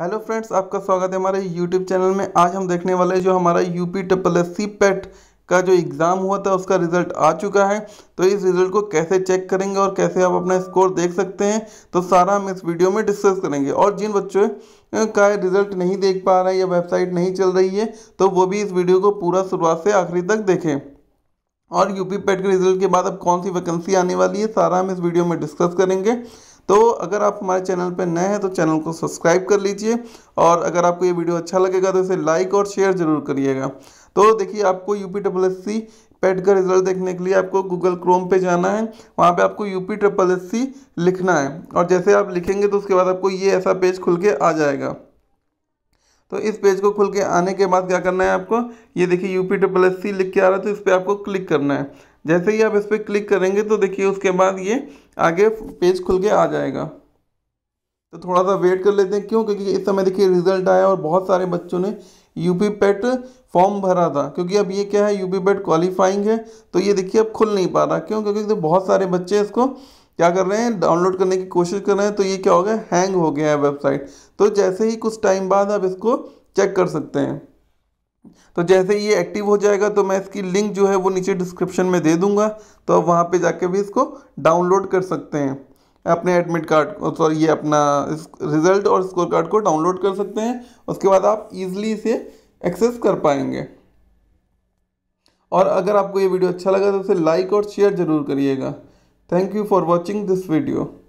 hello friends आपका स्वागत है हमारे यूट्यूब चैनल में आज हम देखने वाले जो हमारा UP triple S C PET का जो एग्ज़ाम हुआ था उसका रिज़ल्ट आ चुका है तो इस रिज़ल्ट को कैसे चेक करेंगे और कैसे आप अपना स्कोर देख सकते हैं तो सारा हम इस वीडियो में डिस्कस करेंगे और जिन बच्चों का रिज़ल्ट नहीं देख पा रहा है या वेबसाइट नहीं चल रही है तो वो भी इस वीडियो को पूरा शुरुआत से आखिरी तक देखें और यूपी पेट e के रिज़ल्ट के बाद अब कौन सी वैकेंसी आने वाली है सारा हम इस वीडियो में डिस्कस करेंगे तो अगर आप हमारे चैनल पर नए हैं तो चैनल को सब्सक्राइब कर लीजिए और अगर आपको ये वीडियो अच्छा लगेगा तो इसे लाइक और शेयर ज़रूर करिएगा तो देखिए आपको U P double S C PET का रिजल्ट देखने के लिए आपको गूगल क्रोम पे जाना है वहाँ पे आपको U P triple S C लिखना है और जैसे आप लिखेंगे तो उसके बाद आपको ये ऐसा पेज खुल के आ जाएगा तो इस पेज को खुल के आने के बाद क्या करना है आपको ये देखिए U P triple S C लिख के आ रहा है तो इस पर आपको क्लिक करना है जैसे ही आप इस पर क्लिक करेंगे तो देखिए उसके बाद ये आगे पेज खुल के आ जाएगा तो थोड़ा सा वेट कर लेते हैं क्यों क्योंकि इस समय देखिए रिजल्ट आया और बहुत सारे बच्चों ने यूपी पेट फॉर्म भरा था क्योंकि अब ये क्या है यूपी पेट क्वालिफाइंग है तो ये देखिए अब खुल नहीं पा रहा क्यों क्योंकि तो बहुत सारे बच्चे इसको क्या कर रहे हैं डाउनलोड करने की कोशिश कर रहे हैं तो ये क्या हो गया हैंग हो गया है वेबसाइट तो जैसे ही कुछ टाइम बाद आप इसको चेक कर सकते हैं तो जैसे ये एक्टिव हो जाएगा तो मैं इसकी लिंक जो है वो नीचे डिस्क्रिप्शन में दे दूंगा तो आप वहाँ पर जाके भी इसको डाउनलोड कर सकते हैं अपने एडमिट कार्ड सॉरी ये अपना रिजल्ट और स्कोर कार्ड को डाउनलोड कर सकते हैं उसके बाद आप इजीली इसे एक्सेस कर पाएंगे और अगर आपको ये वीडियो अच्छा लगा तो उसे लाइक और शेयर ज़रूर करिएगा thank you for watching this video